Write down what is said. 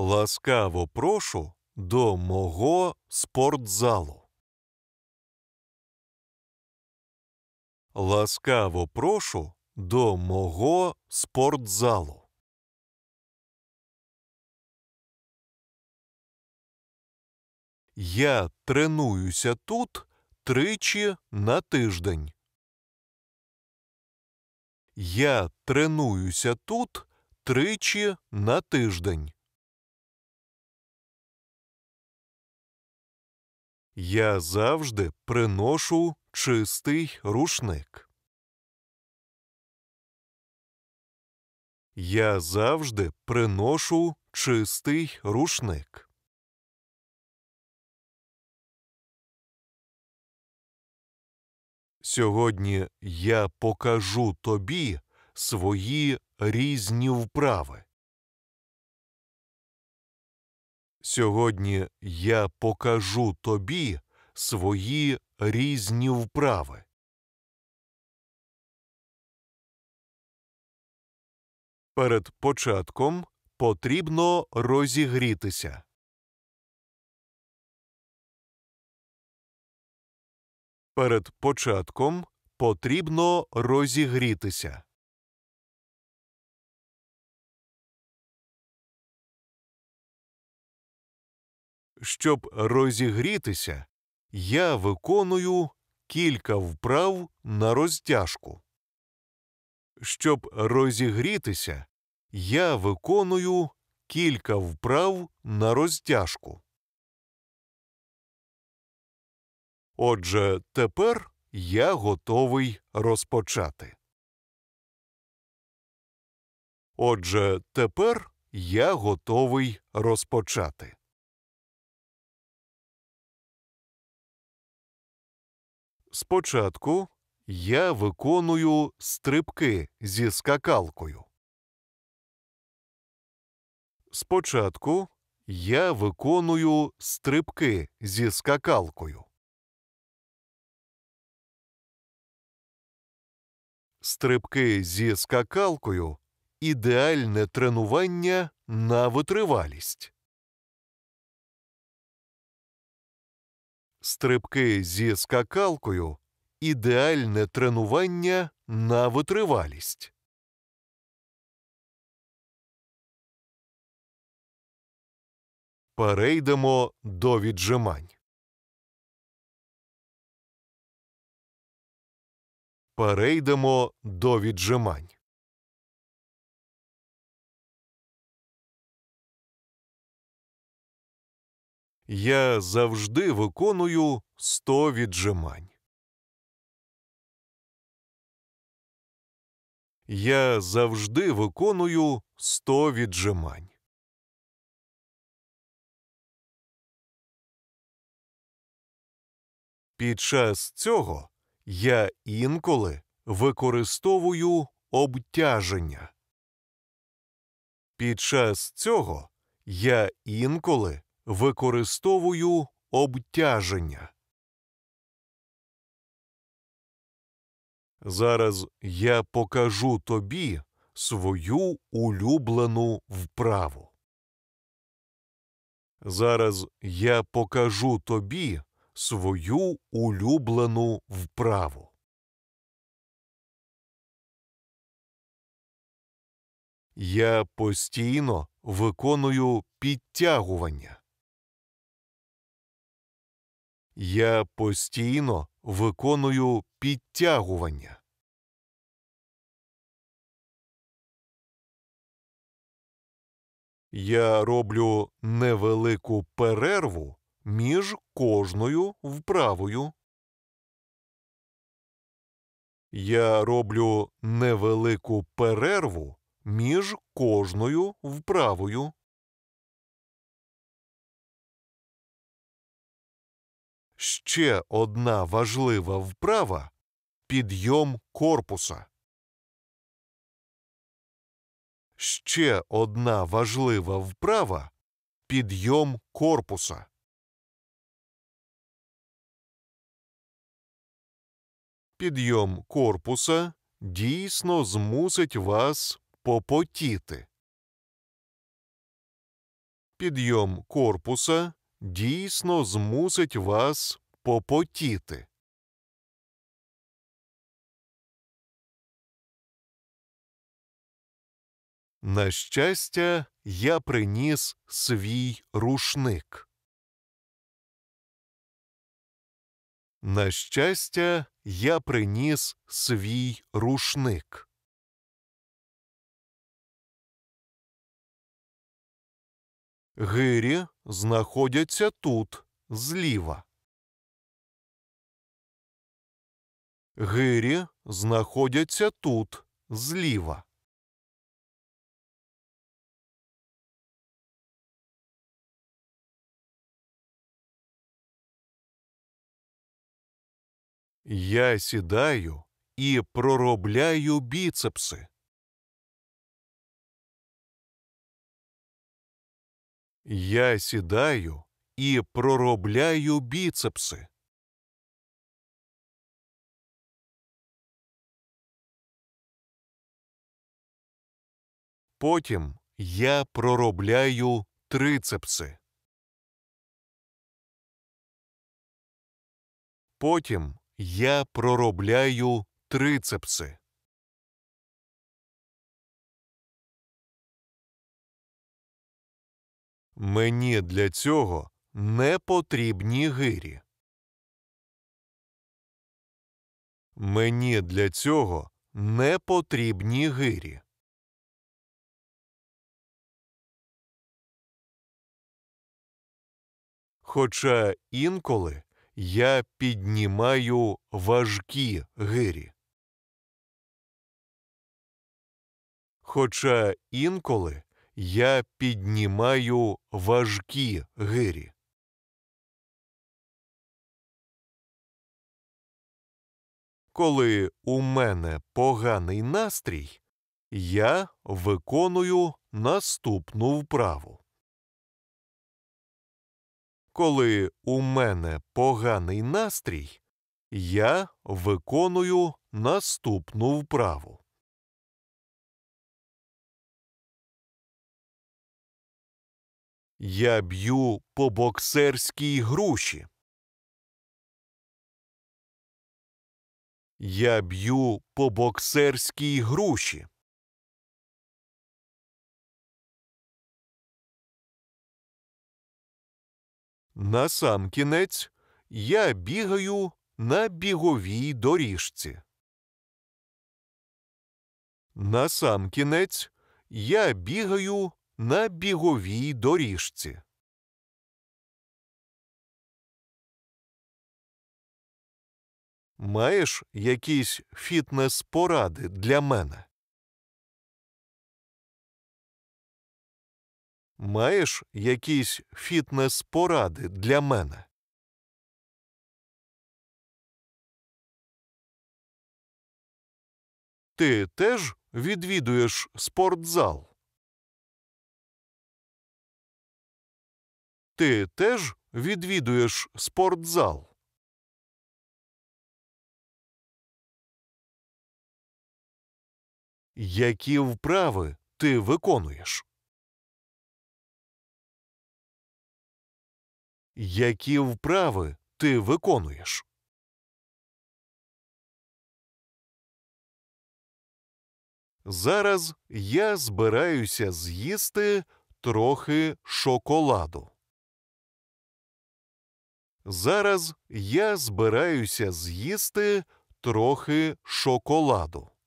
Ласкаво прошу до мого спортзалу. Ласкаво прошу до мого спортзалу. Я тренуюся тут тричі на тиждень. Я тренуюся тут тричі на тиждень. Я завжди приношу чистий рушник. Я завжди приношу чистий рушник. Сьогодні я покажу тобі свої різні вправи. Сьогодні я покажу тобі свої різні вправи. Перед початком потрібно розігрітися. Перед початком потрібно розігрітися. Щоб розігрітися, я виконую кілька вправ на розтяжку. Щоб розігрітися, я виконую кілька вправ на розтяжку. Отже, тепер я готовий розпочати. Отже, тепер я готовий розпочати. Спочатку я виконую стрибки зі скакалкою. Спочатку я виконую стрибки зі скакалкою. Стрибки зі скакалкою ідеальне тренування на витривалість. стрибки зі скакалкою ідеальне тренування на витривалість. Перейдемо до віджимань. Перейдемо до віджимань. Я завжди виконую сто віджимань. Я завжди виконую сто віджимань. Під час цього я інколи використовую обтяження. Під час цього я інколи Використовую обтяження. Зараз я покажу тобі свою улюблену вправу. Зараз я покажу тобі свою улюблену вправу. Я постійно виконую підтягування. Я постійно виконую підтягування. Я роблю невелику перерву між кожною вправою. Я роблю невелику перерву між кожною вправою. Ще одна важлива вправа підйом корпуса. Ще одна важлива вправа підйом корпуса. Підйом корпуса дійсно змусить вас попотіти. Підйом корпуса дійсно змусить вас попотіти. На щастя, я приніс свій рушник. На щастя, я приніс свій рушник. Гирі знаходяться тут зліва. Гирі знаходяться тут зліва. Я сідаю і проробляю біцепси. Я сідаю і проробляю біцепси. Потім я проробляю трицепси. Потім я проробляю трицепси. Мені для цього не потрібні гирі. Мені для цього не потрібні гирі. Хоча інколи я піднімаю важкі гирі. Хоча інколи я піднімаю важкі гирі. Коли у мене поганий настрій, я виконую наступну вправу. Коли у мене поганий настрій, я виконую наступну вправу. Я б'ю по боксерській груші. Я б'ю по боксерській груші. На сам кінець я бігаю на біговій доріжці. На сам кінець, я бігаю на біговій доріжці. Маєш якісь фітнес поради для мене? Маєш якісь фітнес поради для мене? Ти теж відвідуєш спортзал? Ти теж відвідуєш спортзал? Які вправи ти виконуєш? Які вправи ти виконуєш? Зараз я збираюся з'їсти трохи шоколаду. Зараз я збираюся з'їсти трохи шоколаду.